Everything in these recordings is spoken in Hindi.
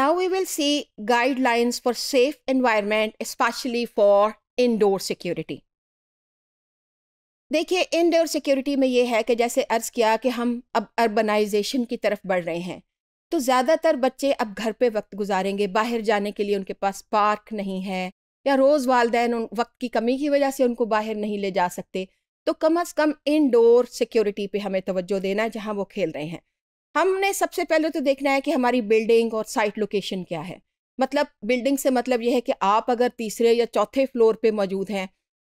Now we will see guidelines for safe environment, especially for indoor security. देखिए इनडोर सिक्योरिटी में ये है कि जैसे अर्ज़ किया कि हम अब अर्बनाइजेशन की तरफ बढ़ रहे हैं तो ज़्यादातर बच्चे अब घर पे वक्त गुजारेंगे बाहर जाने के लिए उनके पास पार्क नहीं है या रोज़ वालदेन वक्त की कमी की वजह से उनको बाहर नहीं ले जा सकते तो कम अज़ कम इनडोर सिक्योरिटी पे हमें तवज्जो देना है जहाँ वो खेल रहे हैं हमने सबसे पहले तो देखना है कि हमारी बिल्डिंग और साइट लोकेशन क्या है मतलब बिल्डिंग से मतलब यह है कि आप अगर तीसरे या चौथे फ्लोर पे मौजूद हैं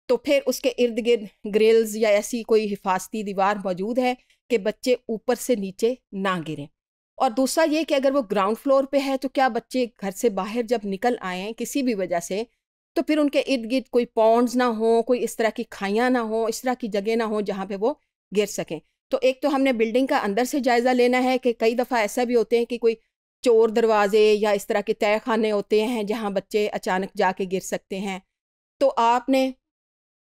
तो फिर उसके इर्द गिर्द ग्रिल्स या ऐसी कोई हिफाजती दीवार मौजूद है कि बच्चे ऊपर से नीचे ना गिरें और दूसरा ये कि अगर वो ग्राउंड फ्लोर पे है तो क्या बच्चे घर से बाहर जब निकल आए किसी भी वजह से तो फिर उनके इर्द गिर्द कोई पॉन्ड्स ना हो कोई इस तरह की खाइयाँ ना हो इस तरह की जगह ना हो जहाँ पे वो गिर सकें तो एक तो हमने बिल्डिंग का अंदर से जायज़ा लेना है कि कई दफ़ा ऐसा भी होते हैं कि कोई चोर दरवाजे या इस तरह के तय खाने होते हैं जहाँ बच्चे अचानक जाके गिर सकते हैं तो आपने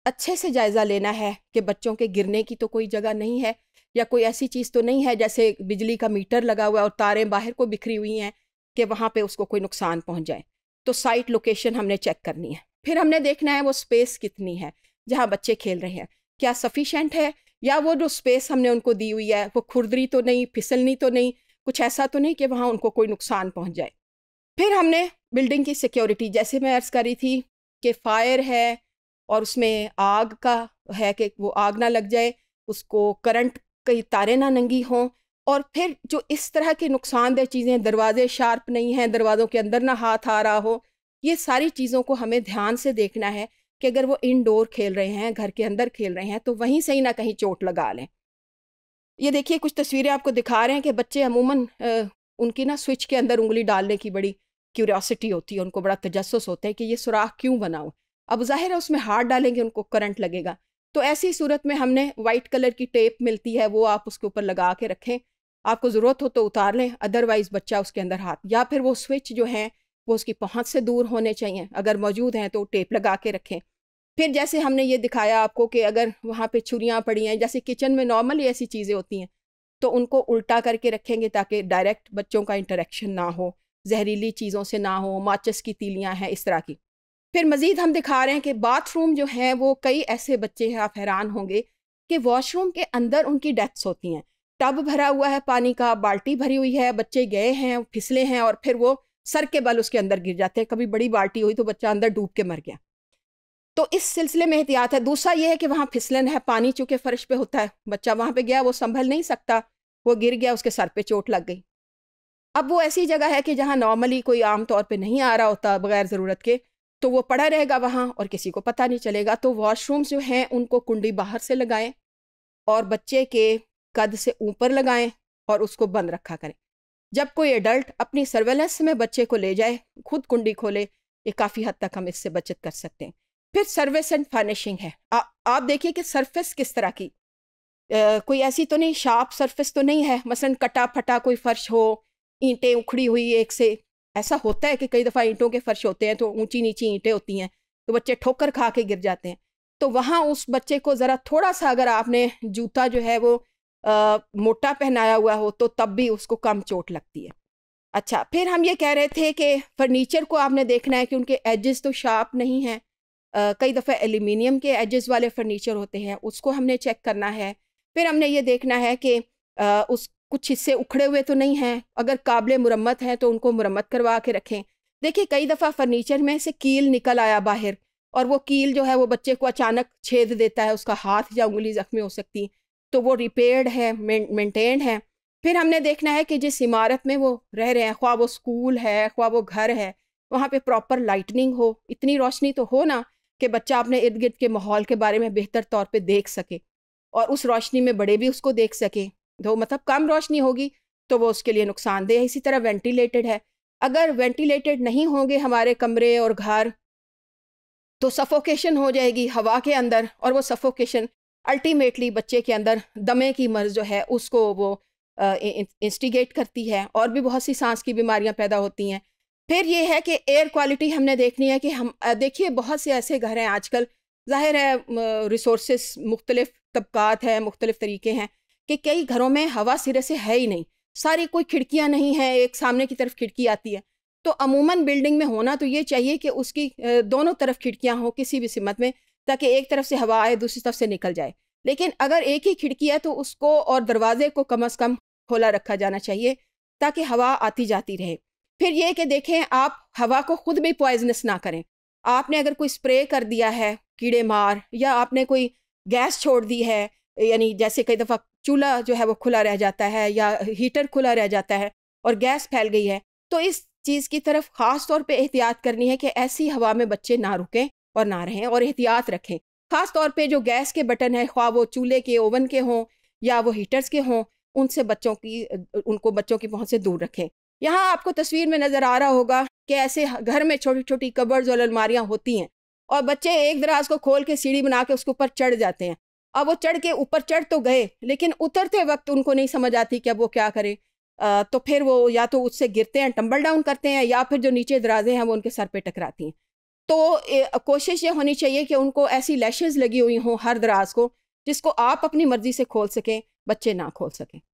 अच्छे से जायज़ा लेना है कि बच्चों के गिरने की तो कोई जगह नहीं है या कोई ऐसी चीज़ तो नहीं है जैसे बिजली का मीटर लगा हुआ है और तारें बाहर को बिखरी हुई हैं कि वहाँ पे उसको कोई नुकसान पहुँच जाए तो साइट लोकेशन हमने चेक करनी है फिर हमने देखना है वो स्पेस कितनी है जहाँ बच्चे खेल रहे हैं क्या सफिशेंट है या वो जो स्पेस हमने उनको दी हुई है वो खुरदरी तो नहीं फिसलनी तो नहीं कुछ ऐसा तो नहीं कि वहाँ उनको कोई नुकसान पहुँच जाए फिर हमने बिल्डिंग की सिक्योरिटी जैसे मैं अर्ज़ करी थी कि फायर है और उसमें आग का है कि वो आग ना लग जाए उसको करंट कई तारे ना नंगी हों और फिर जो इस तरह के नुकसानदेह चीज़ें दरवाजे शार्प नहीं हैं दरवाज़ों के अंदर ना हाथ आ रहा हो ये सारी चीज़ों को हमें ध्यान से देखना है कि अगर वो इनडोर खेल रहे हैं घर के अंदर खेल रहे हैं तो वहीं से ही ना कहीं चोट लगा लें ये देखिए कुछ तस्वीरें आपको दिखा रहे हैं कि बच्चे अमूमन उनकी ना स्विच के अंदर उंगली डालने की बड़ी क्यूरियोसिटी होती है उनको बड़ा तजस्स होता है कि ये सुराख क्यों बनाओ अब जाहिर है उसमें हार्ड डालेंगे उनको करंट लगेगा तो ऐसी सूरत में हमने वाइट कलर की टेप मिलती है वो आप उसके ऊपर लगा के रखें आपको ज़रूरत हो तो उतार लें अदरवाइज़ बच्चा उसके अंदर हाथ या फिर वो स्विच जो हैं वो उसकी पहुँच से दूर होने चाहिए अगर मौजूद हैं तो टेप लगा के रखें फिर जैसे हमने ये दिखाया आपको कि अगर वहाँ पे छुरियाँ पड़ी हैं जैसे किचन में नॉर्मली ऐसी चीज़ें होती हैं तो उनको उल्टा करके रखेंगे ताकि डायरेक्ट बच्चों का इंटरेक्शन ना हो जहरीली चीज़ों से ना हो माचिस की तीलियाँ हैं इस तरह की फिर मज़ीद हम दिखा रहे हैं कि बाथरूम जो हैं वो कई ऐसे बच्चे हैं आप हैरान होंगे कि वॉशरूम के अंदर उनकी डेथ्स होती हैं टब भरा हुआ है पानी का बाल्टी भरी हुई है बच्चे गए हैं फिसले हैं और फिर वो सर के बल उसके अंदर गिर जाते हैं कभी बड़ी बाल्टी हुई तो बच्चा अंदर डूब के मर गया तो इस सिलसिले में एहतियात है दूसरा यह है कि वहाँ फिसलन है पानी चूँकि फर्श पे होता है बच्चा वहाँ पे गया वो संभल नहीं सकता वो गिर गया उसके सर पे चोट लग गई अब वो ऐसी जगह है कि जहाँ नॉर्मली कोई आम तौर पे नहीं आ रहा होता बगैर ज़रूरत के तो वो पड़ा रहेगा वहाँ और किसी को पता नहीं चलेगा तो वॉशरूम्स जो हैं उनको कुंडी बाहर से लगाएं और बच्चे के कद से ऊपर लगाएं और उसको बंद रखा करें जब कोई एडल्ट अपनी सर्वेलेंस में बच्चे को ले जाए खुद कुंडी खोले ये काफ़ी हद तक हम इससे बचत कर सकते हैं फिर सर्विस एंड फर्निशिंग है आ, आप देखिए कि सर्फिस किस तरह की आ, कोई ऐसी तो नहीं शार्प सरफेस तो नहीं है मसलन कटा फटा कोई फर्श हो ईंटें उखड़ी हुई एक से ऐसा होता है कि कई दफ़ा ईंटों के फर्श होते हैं तो ऊंची नीची ईंटें होती हैं तो बच्चे ठोकर खा के गिर जाते हैं तो वहाँ उस बच्चे को ज़रा थोड़ा सा अगर आपने जूता जो है वो आ, मोटा पहनाया हुआ हो तो तब भी उसको कम चोट लगती है अच्छा फिर हम ये कह रहे थे कि फर्नीचर को आपने देखना है कि उनके एजेस तो शार्प नहीं हैं कई दफ़े एल्यूमिनियम के एजेस वाले फर्नीचर होते हैं उसको हमने चेक करना है फिर हमने ये देखना है कि उस कुछ हिस्से उखड़े हुए तो नहीं हैं अगर काबिल मुरम्मत हैं तो उनको मुरम्मत करवा के रखें देखिए कई दफ़ा फर्नीचर में से कील निकल आया बाहर और वो कील जो है वो बच्चे को अचानक छेद देता है उसका हाथ या उंगली ज़ख्मी हो सकती तो वो रिपेयर्ड है मेंटेन्ड है फिर हमने देखना है कि जिस इमारत में वो रह रहे हैं ख्वा वो स्कूल है ख्वा वो घर है वहाँ पे प्रॉपर लाइटनिंग हो इतनी रोशनी तो हो ना कि बच्चा अपने इर्द गिर्द के माहौल के बारे में बेहतर तौर पर देख सके और उस रोशनी में बड़े भी उसको देख सकें तो मतलब कम रोशनी होगी तो वो उसके लिए नुकसानदेह है इसी तरह वेंटिलेटेड है अगर वेंटिलेटेड नहीं होंगे हमारे कमरे और घर तो सफोकेशन हो जाएगी हवा के अंदर और वो सफोकेशन अल्टीमेटली बच्चे के अंदर दमे की मर्ज जो है उसको वो इंस्टिगेट करती है और भी बहुत सी सांस की बीमारियां पैदा होती हैं फिर ये है कि एयर क्वालिटी हमने देखनी है कि हम देखिए बहुत से ऐसे घर हैं आजकल ज़ाहिर है रिसोर्स मुख्तलिफ तबकात हैं मुख्तलिफ तरीके हैं कि कई घरों में हवा सिरे से है ही नहीं सारी कोई खिड़कियाँ नहीं हैं एक सामने की तरफ खिड़की आती है तो अमूमन बिल्डिंग में होना तो ये चाहिए कि उसकी दोनों तरफ खिड़कियाँ हों किसी भी सिमत में ताकि एक तरफ से हवा आए दूसरी तरफ से निकल जाए लेकिन अगर एक ही खिड़की है तो उसको और दरवाजे को कम अज़ कम खोला रखा जाना चाहिए ताकि हवा आती जाती रहे फिर ये कि देखें आप हवा को खुद भी पॉइजनस ना करें आपने अगर कोई स्प्रे कर दिया है कीड़े मार या आपने कोई गैस छोड़ दी है यानी जैसे कई दफ़ा चूल्हा जो है वो खुला रह जाता है या हीटर खुला रह जाता है और गैस फैल गई है तो इस चीज़ की तरफ ख़ास तौर पे एहतियात करनी है कि ऐसी हवा में बच्चे ना रुकें और ना रहें और एहतियात रखें ख़ास तौर पे जो गैस के बटन है ख्वा वो चूल्हे के ओवन के हों या वो हीटर्स के हों उनसे बच्चों की उनको बच्चों की पहुँच से दूर रखें यहाँ आपको तस्वीर में नज़र आ रहा होगा कि ऐसे घर में छोटी छोटी कबर्ज और अलमारियाँ होती हैं और बच्चे एक दराज को खोल के सीढ़ी बना के उसके ऊपर चढ़ जाते हैं अब वो चढ़ के ऊपर चढ़ तो गए लेकिन उतरते वक्त उनको नहीं समझ आती कि अब वो क्या करें आ, तो फिर वो या तो उससे गिरते हैं टम्बल डाउन करते हैं या फिर जो नीचे दराजें हैं वो उनके सर पर टकराती हैं तो ए, कोशिश ये होनी चाहिए कि उनको ऐसी लैशेज़ लगी हुई हों हर दराज को जिसको आप अपनी मर्ज़ी से खोल सकें बच्चे ना खोल सकें